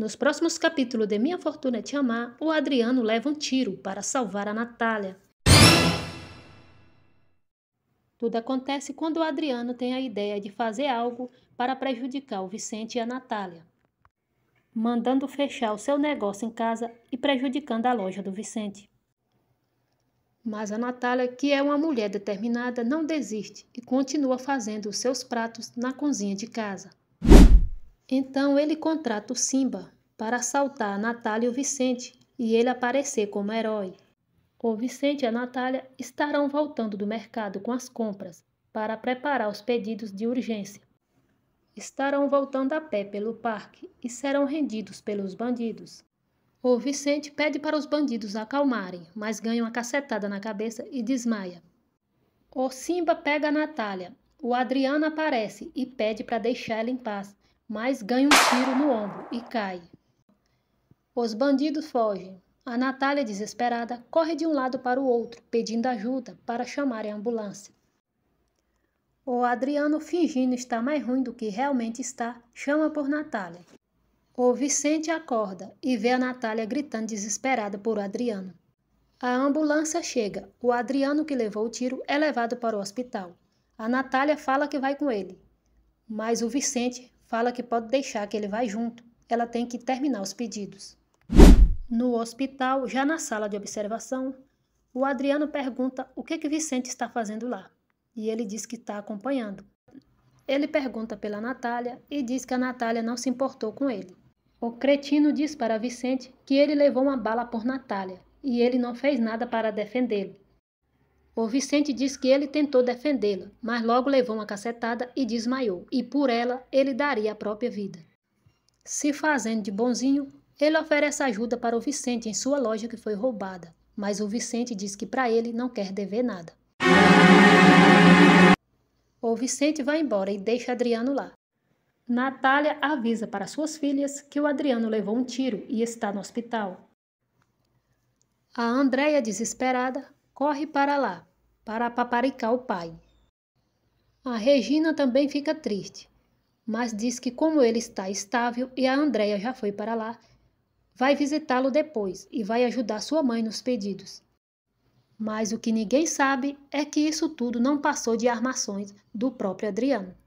Nos próximos capítulos de Minha Fortuna Te Amar, o Adriano leva um tiro para salvar a Natália. Tudo acontece quando o Adriano tem a ideia de fazer algo para prejudicar o Vicente e a Natália, mandando fechar o seu negócio em casa e prejudicando a loja do Vicente. Mas a Natália, que é uma mulher determinada, não desiste e continua fazendo os seus pratos na cozinha de casa. Então ele contrata o Simba para assaltar Natália e o Vicente e ele aparecer como herói. O Vicente e a Natália estarão voltando do mercado com as compras para preparar os pedidos de urgência. Estarão voltando a pé pelo parque e serão rendidos pelos bandidos. O Vicente pede para os bandidos acalmarem, mas ganha uma cacetada na cabeça e desmaia. O Simba pega a Natália. O Adriano aparece e pede para deixá-la em paz mas ganha um tiro no ombro e cai. Os bandidos fogem. A Natália, desesperada, corre de um lado para o outro, pedindo ajuda para chamar a ambulância. O Adriano, fingindo estar mais ruim do que realmente está, chama por Natália. O Vicente acorda e vê a Natália gritando desesperada por Adriano. A ambulância chega. O Adriano, que levou o tiro, é levado para o hospital. A Natália fala que vai com ele, mas o Vicente Fala que pode deixar que ele vá junto. Ela tem que terminar os pedidos. No hospital, já na sala de observação, o Adriano pergunta o que que Vicente está fazendo lá. E ele diz que está acompanhando. Ele pergunta pela Natália e diz que a Natália não se importou com ele. O cretino diz para Vicente que ele levou uma bala por Natália e ele não fez nada para defendê-lo. O Vicente diz que ele tentou defendê-la, mas logo levou uma cacetada e desmaiou, e por ela ele daria a própria vida. Se fazendo de bonzinho, ele oferece ajuda para o Vicente em sua loja que foi roubada, mas o Vicente diz que para ele não quer dever nada. O Vicente vai embora e deixa Adriano lá. Natália avisa para suas filhas que o Adriano levou um tiro e está no hospital. A Andréia, desesperada, corre para lá, para paparicar o pai. A Regina também fica triste, mas diz que como ele está estável e a Andrea já foi para lá, vai visitá-lo depois e vai ajudar sua mãe nos pedidos. Mas o que ninguém sabe é que isso tudo não passou de armações do próprio Adriano.